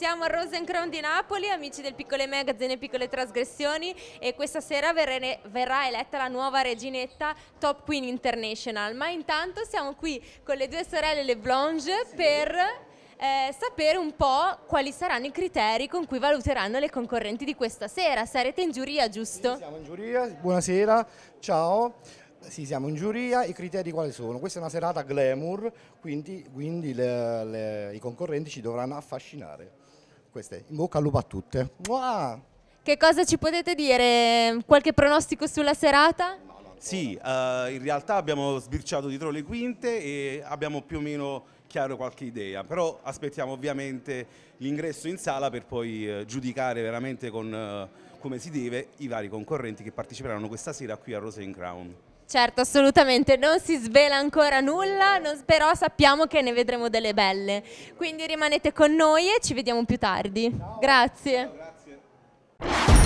Siamo a Rosencrown di Napoli, amici del Piccole Magazine e Piccole Trasgressioni e questa sera verrà eletta la nuova reginetta Top Queen International. Ma intanto siamo qui con le due sorelle Le Blanche sì. per eh, sapere un po' quali saranno i criteri con cui valuteranno le concorrenti di questa sera. Sarete in giuria, giusto? Sì, siamo in giuria, buonasera, ciao. Sì, siamo in giuria, i criteri quali sono? Questa è una serata glamour, quindi, quindi le, le, i concorrenti ci dovranno affascinare. Questa è in bocca al lupo a tutte. Mua! Che cosa ci potete dire? Qualche pronostico sulla serata? Sì, uh, in realtà abbiamo sbirciato dietro le quinte e abbiamo più o meno chiaro qualche idea, però aspettiamo ovviamente l'ingresso in sala per poi uh, giudicare veramente con, uh, come si deve i vari concorrenti che parteciperanno questa sera qui a Rose Crown. Certo, assolutamente, non si svela ancora nulla, non, però sappiamo che ne vedremo delle belle. Quindi rimanete con noi e ci vediamo più tardi. Ciao. Grazie. Ciao, grazie.